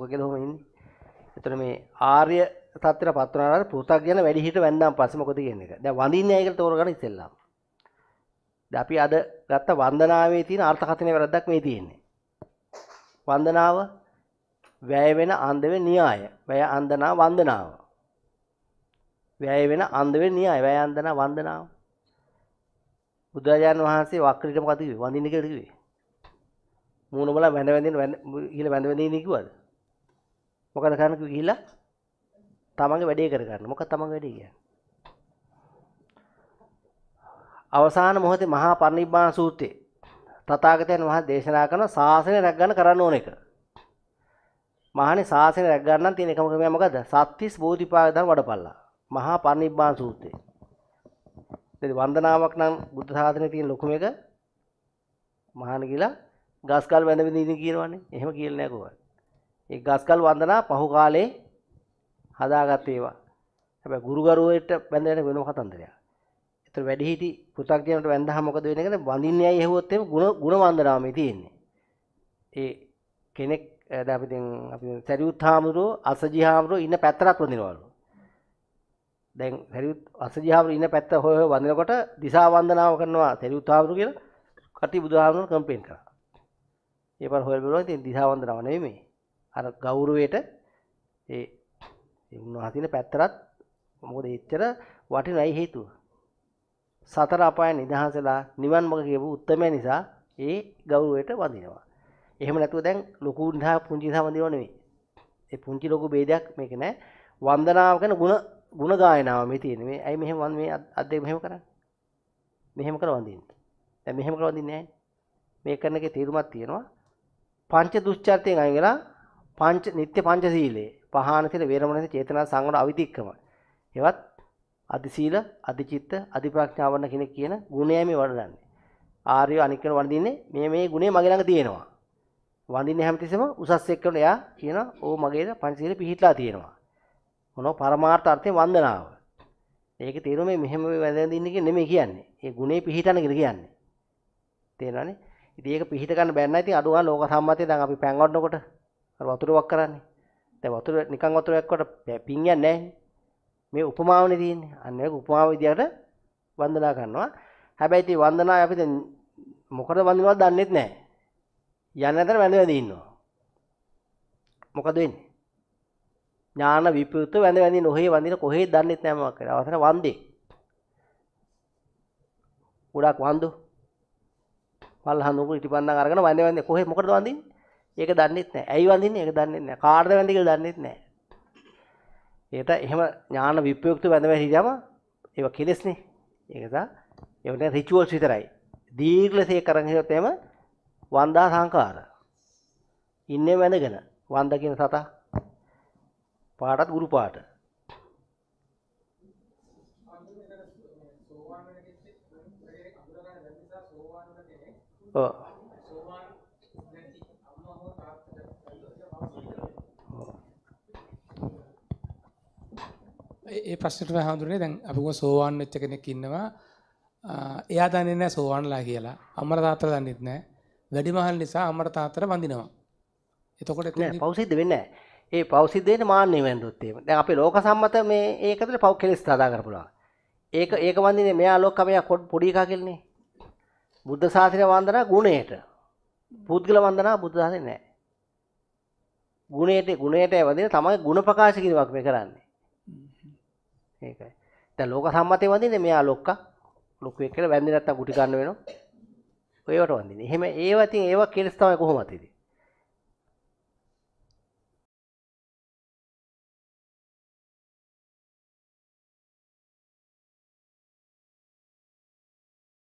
ඕක කියලා ඔහොම ඉන්නේ එතකොට මේ ආර්ය තත්ත්වයට පත් වුණාට පෘථග්ජන වැඩි හිට වැන්දාන් පස්සේ මොකද කියන්නේ එක දැන් වඳින්නේ ඇයි කියලා තෝරගන්න ඉස්සෙල්ලා දැන් අපි අද ගත්ත වන්දනාවේ තියෙන අර්ථකථනයේ වැරද්දක් මේ තියෙන්නේ වන්දනාව වැය වෙන අන්දවේ න්‍යාය වැය අන්දනා වන්දනාව වැය වෙන අන්දවේ න්‍යාය වැය අන්දනා වන්දනාව බුදුරජාණන් වහන්සේ වක්‍රීට මොකද කිව්වේ වඳින්න කියලා කිව්වේ මූණ බලා වැඳ වැඳින ඉහළ වැඳ වැඳින කිව්වද මොකද කරන්න ගිහිලා තමන්ගේ වැඩේ කරගන්න මොකක් තමන්ගේ වැඩේ කියන්නේ අවසාන මොහොතේ මහා පරිනිබ්බාන සූත්‍රයේ තථාගතයන් වහන්සේ දේශනා කරන ශාසනය රැක ගන්න කරන්න ඕන එක. මහානේ ශාසනය රැක ගන්න තියෙන එකම ක්‍රමය මොකද්ද? සත්‍තිස් බෝධිපාක ධර්ම වඩපල්ලා. මහා පරිනිබ්බාන සූත්‍රය. ඉතින් වන්දනාවක් නම් බුද්ධ ශාසනයේ තියෙන ලොකුම එක මහාන කියලා ගස්කල් වැඳ විඳින්න කියනවනේ. එහෙම කියලා නෑ කොහොමද? ඒ ගස්කල් වන්දනා පහු කාලේ හදාගත් ඒවා. හැබැයි ගුරුගරුවෙට බැඳගෙන වෙනම කතන්දරයක්. ඒතර වැඩිහිටි පෘථග්ජනට වැඳහම මොකද වෙන්නේ කියලා වඳින්නේ ඇයි ඇහුවොත් එහෙම ගුණ ගුණ වන්දනාමේ තියෙන්නේ. ඒ කෙනෙක් දැන් අපි දැන් අපි සරියුත් හාමුදුරුව අසජි හාමුදුරුව ඉන්න පැත්තට වඳිනවලු. දැන් සරියුත් අසජි හාමුදුරුව ඉන්න පැත්ත හොය හොය වඳිනකොට දිසා වන්දනාව කරනවා සරියුත් හාමුදුරුව කියලා කටි බුදුහාමුදුරුව කම්පේන් කරා. ඒ පාර හොයල් බලුවා ඉතින් දිසා වන්දනාව නෙමෙයි. අර ගෞරුවයට ඒ උන්වහතින පැත්තරත් මොකද එච්චර වටිනයි හේතුව සතර අපාය නිදහසලා නිවන් මඟ කියපු උත්මය නිසා ඒ ගෞරවයට වඳිනවා. එහෙම නැතුව දැන් ලොකු උන්හා පුංචි සහ වඳිනව නෙවෙයි. ඒ පුංචි ලොකු ભેදයක් මේක නෑ. වන්දනාව කියන ಗುಣ ಗುಣ ගායනාව මේ තියෙන්නේ. මේ ඇයි මෙහෙම වන්ද මේ අද්දේ මෙහෙම කරන්නේ? මෙහෙම කරලා වඳින්න. දැන් මෙහෙම කරලා වඳින්නේ නෑනේ. මේ කරන එකේ තීරුමක් තියෙනවා. පංච දුස්චර්තයෙන් අයින් වෙලා පංච නිත්‍ය පංචශීලයේ පහාන සීල වේරමණී චේතනා සංවර අවිතික්කම. ඒවත් අදි සීල, අදි චිත්ත, අදි ප්‍රඥාවන කියන කියන ගුණය මේ වඩන්නේ. ආර්ය අනික් කෙනා වඳින්නේ මේ මේ ගුණේ මගේ ළඟ තියෙනවා. වඳින්නේ හැමතිස්සෙම උසස් එක්කන එයා කියන ඕ මගේ පංචශීල පිහිట్లా තියෙනවා. මොනවා පරමාර්ථ අර්ථයෙන් වන්දනාව. ඒක තේරුම මේ මෙහෙම වැඳගෙන ඉන්න කියන නෙමෙයි කියන්නේ. ඒ ගුණේ පිහිටන කියලා කියන්නේ. තේරෙනවනේ? ඉතින් ඒක පිහිට ගන්න බැන්න ඉතින් අඩුවා ලෝක සම්මතය දැන් අපි පැන් වඩනකොට වතුරුවක් කරන්නේ තැ වතුර නිකං වතුරයක්කොට පැපින් යන්න මේ උපමාවන දීන් අන්න උපමාව විදියට වන්දනා කරනවා හැබැයිති වන්දනා අපිත මොකට වඳවා දන්නෙත් නෑ යන්න ඇතර වැඳ වැඳන්නවා මොකදවෙන්න ඥාන විපයුත්තු වැඳ වැනි නොහේ වඳන කොහේ දන්නෙත් නෑමක් කර අවසර වන්දේ ගොඩක් වන්දු පල් හඳුකු ඉටි පන්න අරගෙන වැඳ වැන්න කොහේ මොකද වන්දිී ඒක දන්නෙත් නැහැ. ඇයි වඳින්නේ? ඒක දන්නෙත් නැහැ. කාටද වැඳි කියලා දන්නෙත් නැහැ. ඒකට එහෙම ඥාන විප්‍රයුක්ත වැඳ වැහි හිටියම ඒක කෙලෙස්නේ. ඒක නිසා ඒවට රිචුවල්ස් විතරයි. දීර්ඝසේ කරන් හිටියොත් එහෙම වන්දා සංකාර. ඉන්නේ වැඳගෙන. වන්ද කියන සතා. පාටත් ගුරු පාට. ඔව් ඒ ප්‍රශ්නට හඳුනේ දැන් අපිව සෝවාන් වෙච්ච කෙනෙක් ඉන්නවා. එයා දන්නේ නැහැ සෝවාන්ලා කියලා. අමර තාත්තලා දන්නේත් නැහැ. වැඩිමහල් නිසා අමර තාත්තට වඳිනවා. එතකොට එතන පෞසිද්ධ වෙන්නේ ඒ පෞසිද්ධේට මාන්නේ වෙන්නොත් එහෙම. දැන් අපි ලෝක සම්මත මේ ඒකදල පෞ කෙලස් සාදා කර පුළුවන්. ඒක ඒක වඳින්නේ මෙයා ලෝක මෙයා පොඩි එකා කෙල්ලනේ. බුද්ධ ශාසනය වන්දනා ගුණයට. පුද්ගල වන්දනා බුද්ධ ශාසනේ නැහැ. ගුණයට ගුණයට වදින තමයි ගුණ ප්‍රකාශ කිරීමක් මේ කරන්නේ. ඒකයි ත ලෝක සම්මතය වදින්නේ මෙයා ලොක්ක ලොකුවෙක් කියලා වැන්දි නැත්තම් ගුටි ගන්න වෙනවා. ඔයවට වදින්නේ. එහෙම ඒවා ඉතින් ඒවා කෙලස් තමයි කොහොමද ඉතින්.